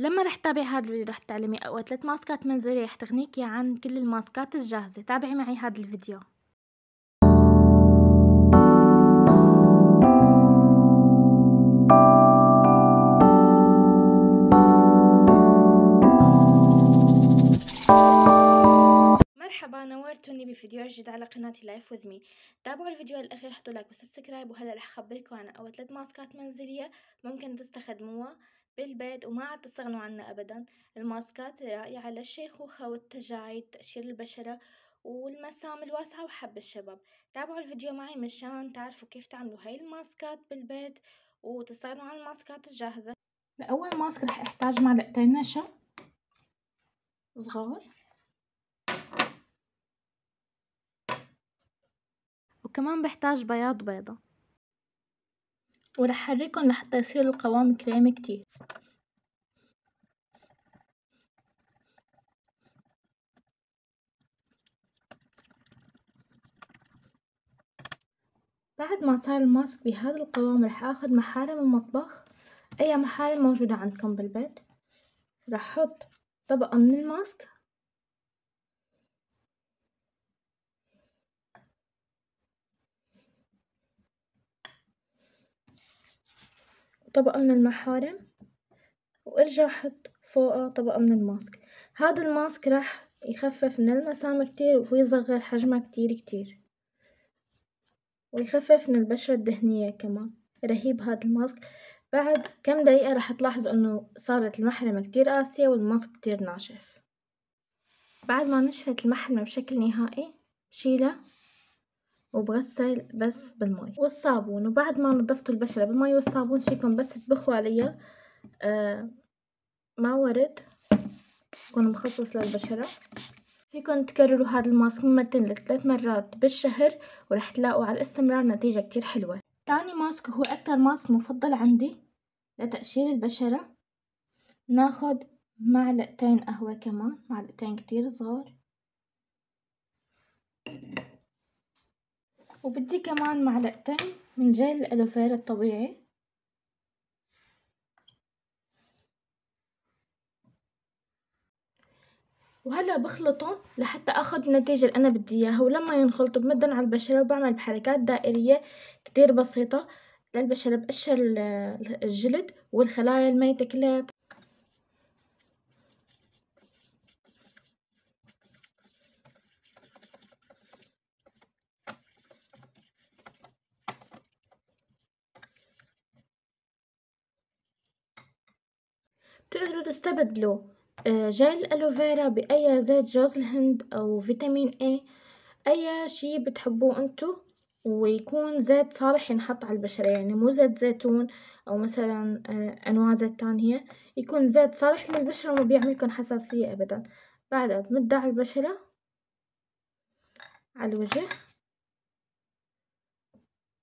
لما رح تتابعي هذا الفيديو رح تتعلمي اقوى ثلاث ماسكات منزليه رح تغنيكي عن كل الماسكات الجاهزه تابعي معي هذا الفيديو مرحبا نورتوني بفيديو جديد على قناتي لايف وذ مي تابعوا الفيديو الاخير حطوا لايك وسبسكرايب وهلا رح اخبركم عن اول ثلاث ماسكات منزليه ممكن تستخدموها بالبيت وما عاد تستغنوا عنه أبدا الماسكات رائعة للشيخوخة والتجاعيد تقشير البشرة والمسام الواسعة وحب الشباب تابعوا الفيديو معي مشان تعرفوا كيف تعملوا هاي الماسكات بالبيت وتستغنوا عن الماسكات الجاهزة لأول ماسك رح احتاج معلقتين نشا صغار وكمان بحتاج بياض بيضة ورح أحركهم لحتى يصير القوام كريمي كتير بعد ما صار الماسك بهذا القوام رح اخد محارم المطبخ اي محارم موجودة عندكم بالبيت رح احط طبقة من الماسك طبقة من المحارم وارجع حط فوقه طبقة من الماسك هاد الماسك راح يخفف من المسام كتير ويصغر حجمه كتير كتير ويخفف من البشرة الدهنية كمان رهيب هاد الماسك بعد كم دقيقة راح تلاحظ انه صارت المحرمة كتير قاسية والماسك كتير ناشف بعد ما نشفت المحرمة بشكل نهائي بشيلها وبغسل بس بالماء والصابون وبعد ما نظفتوا البشرة بالماء والصابون شيكم بس تبخوا عليا آه مع ورد يكون مخصص للبشرة فيكم تكرروا هذا الماسك من مرتين لثلاث مرات بالشهر ورح تلاقوا على الاستمرار نتيجة كتير حلوة تاني ماسك هو أكتر ماسك مفضل عندي لتقشير البشرة ناخد معلقتين قهوة كمان معلقتين كتير صغار وبدي كمان معلقتين من جيل الألوفيرا الطبيعي وهلا بخلطهم لحتى اخذ النتيجة اللي انا بدي اياها ولما ينخلطوا بمدن على البشرة وبعمل بحركات دائرية كتير بسيطة للبشرة بقشر الجلد والخلايا الميتة كلها تقدروا تستبدلوا آه، جل الوفيرا باي زيت جوز الهند او فيتامين اي اي شي بتحبوه انتو ويكون زيت صالح ينحط على البشرة يعني مو زيت زيتون او مثلا آه، انواع زيت تانية يكون زيت صالح للبشرة وما بيعملكم حساسية ابدا بعدها بمد البشرة على الوجه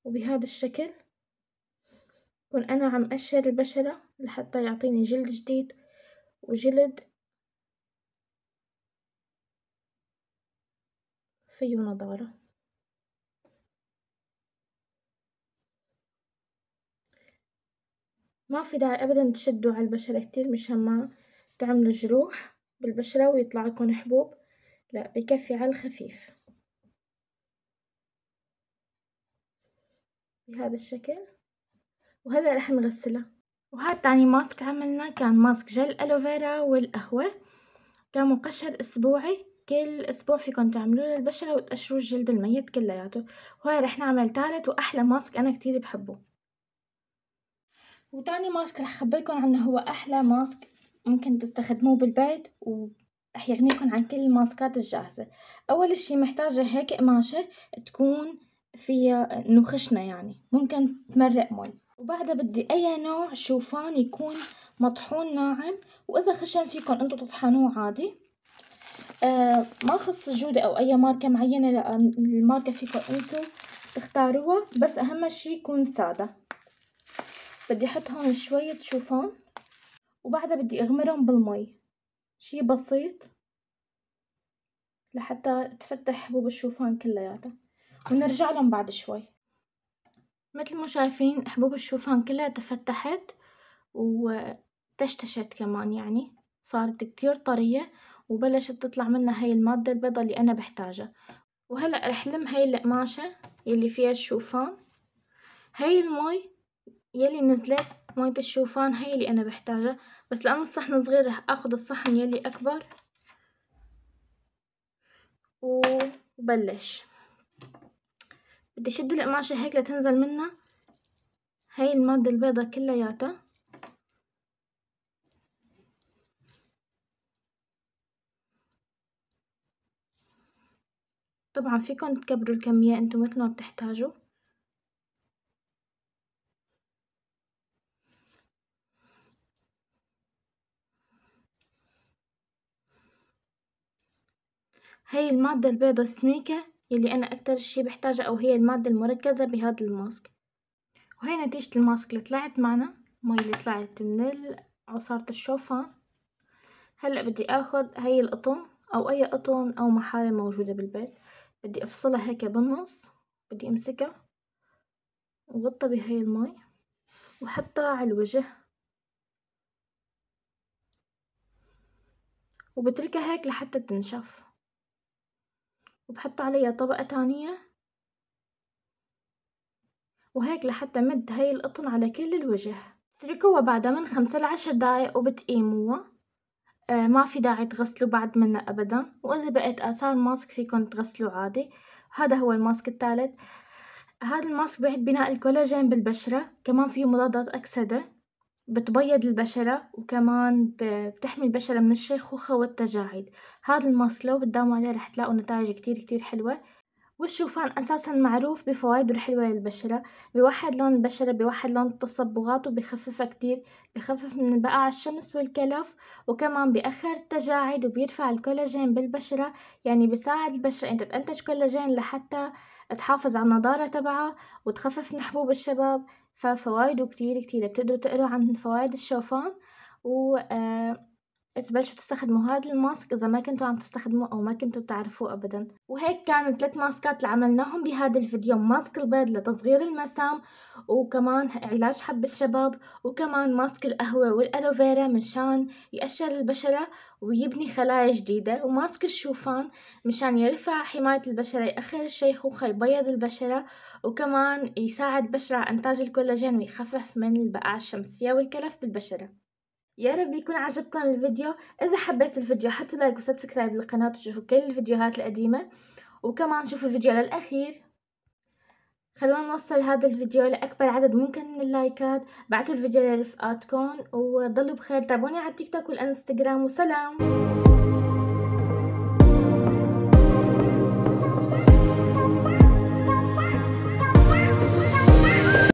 وبهذا الشكل كون انا عم اشهر البشرة لحتى يعطيني جلد جديد وجلد فيه نضارة ما في داعي أبدا تشدوا على البشرة كتير مشان ما تعملوا جروح بالبشرة ويطلع لكم حبوب لا بكفي على الخفيف بهذا الشكل وهلا رح نغسلها وهاد تاني ماسك عملنا كان ماسك جل الوفيرا والقهوة كان مقشر اسبوعي كل اسبوع فيكم تعملوه للبشرة وتقشروا الجلد الميت كلياته وهاي رح نعمل تالت واحلى ماسك انا كتير بحبه وتاني ماسك رح خبركم عنه هو احلى ماسك ممكن تستخدموه بالبيت و رح يغنيكم عن كل الماسكات الجاهزة اول شي محتاجة هيك قماشة تكون فيها انه خشنة يعني ممكن تمرق مي وبعدها بدي اي نوع شوفان يكون مطحون ناعم واذا خشن فيكن انتو تطحنوه عادي آه ما خص جودة او اي ماركة معينة لان الماركة فيكن انتو تختاروها بس اهم شي يكون سادة بدي احط هون شوية شوفان وبعدها بدي اغمرهم بالمي شي بسيط لحتى تفتح حبوب الشوفان كلياتها ونرجعلهم بعد شوي مثل ما شايفين حبوب الشوفان كلها تفتحت وتشتشت كمان يعني صارت كتير طرية وبلشت تطلع منها هاي المادة البيضة اللي أنا بحتاجها وهلأ رح لم هاي القماشة يلي فيها الشوفان هاي المي يلي نزلت مية الشوفان هاي اللي أنا بحتاجها بس لأن الصحن صغير رح أخد الصحن يلي أكبر وبلش بدي شد القماشة هيك لتنزل منها هاي المادة البيضة كلياتها طبعا فيكم تكبروا الكمية انتم مثل ما بتحتاجوا هاي المادة البيضة السميكة يلي أنا أكتر شي بحتاجه أو هي المادة المركزة بهذا الماسك وهي نتيجة الماسك اللي طلعت معنا مي اللي طلعت من عصارة الشوفان هلأ بدي أخذ هي القطن أو أي قطن أو محارم موجودة بالبيت بدي أفصلها هيك بالنص بدي أمسكها وغطى بهاي المي وحطها على الوجه وبتركها هيك لحتى تنشف وبحط عليها طبقة تانية وهيك لحتى مد هاي القطن على كل الوجه تركوها بعدها من خمسة لعشر دقايق وبتقيموها آه ما في داعي تغسلوا بعد منه ابدا واذا بقيت اثار ماسك فيكم تغسلوا عادي هذا هو الماسك الثالث هذا الماسك بيعد بناء الكولاجين بالبشرة كمان فيه مضادات أكسدة بتبيض البشرة وكمان بتحمي البشرة من الشيخوخة والتجاعيد هاد الماس لو بتداوموا عليه رح تلاقوا نتائج كتير كتير حلوة والشوفان أساسا معروف بفوايده الحلوة للبشرة بيوحد لون البشرة بيوحد لون التصبغات وبيخففها كتير بيخفف من بقع الشمس والكلف وكمان بيأخر التجاعيد وبيرفع الكولاجين بالبشرة يعني بيساعد البشرة انت تنتج كولاجين لحتى تحافظ على النضارة تبعها وتخفف من حبوب الشباب ففوايده كتير كتير بتقدروا تقروا عن فوايد الشوفان و آه، تبلشوا تستخدموا هذا الماسك إذا ما كنتوا عم تستخدموه أو ما كنتوا بتعرفوه أبدا وهيك كانوا ثلاث ماسكات اللي عملناهم بهذا الفيديو ماسك البيض لتصغير المسام وكمان علاج حب الشباب وكمان ماسك القهوة والألوفيرا مشان يقشر البشرة ويبني خلايا جديدة وماسك الشوفان مشان يرفع حماية البشرة يأخر الشيخوخة يبيض البشرة وكمان يساعد البشرة على إنتاج الكولاجين ويخفف من البقع الشمسية والكلف بالبشرة يا رب يكون عجبكم الفيديو اذا حبيت الفيديو حطوا لايك وسبسكرايب للقناة وشوفوا كل الفيديوهات القديمة وكمان شوفوا الفيديو للأخير خلونا نوصل هذا الفيديو لأكبر عدد ممكن من اللايكات بعتوا الفيديو لرفقاتكم وضلوا بخير تابعوني على التيك توك والانستغرام وسلام